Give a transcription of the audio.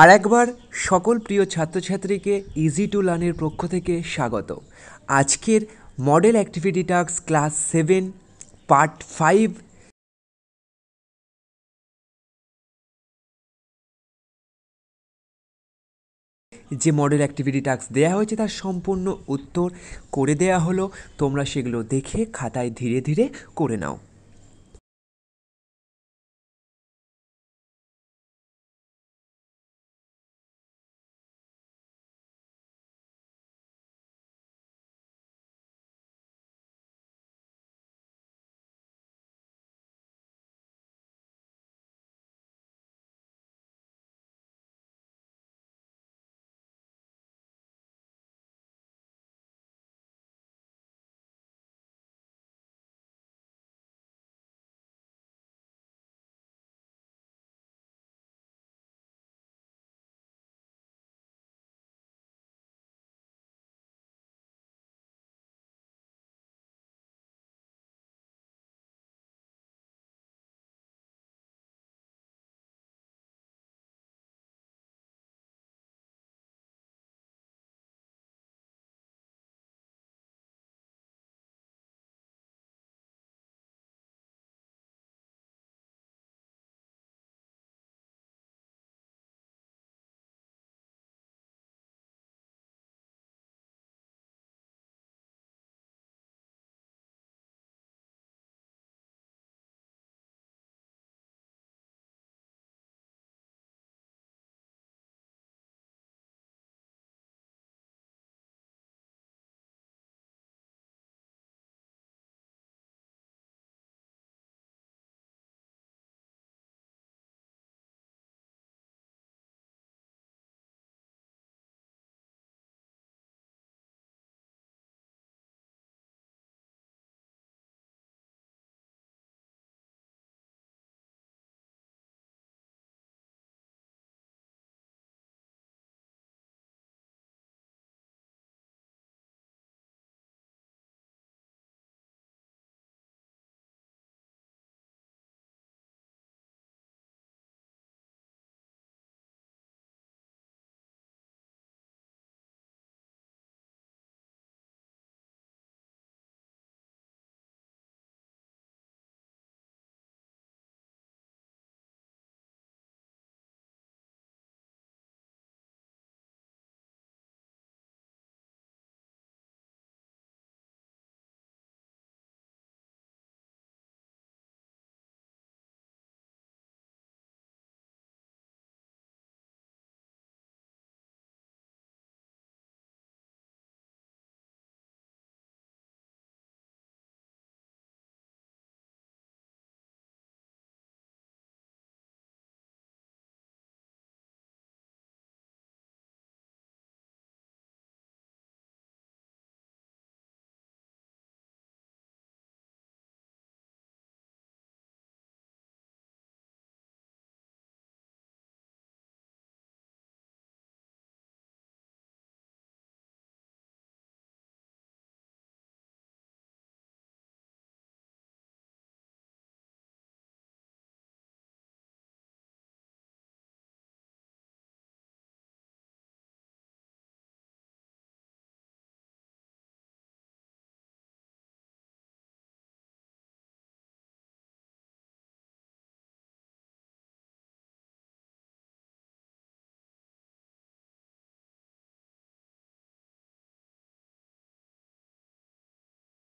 আর একবার সকল প্রিয় ছাত্রছাত্রীকে ইজি টু লার্নের পক্ষ থেকে স্বাগত আজকের মডেল অ্যাক্টিভিটি টাক্স ক্লাস সেভেন পার্ট ফাইভ যে মডেল অ্যাক্টিভিটি টাস্ক দেওয়া হয়েছে তার সম্পূর্ণ উত্তর করে দেয়া হলো তোমরা সেগুলো দেখে খাতায় ধীরে ধীরে করে নাও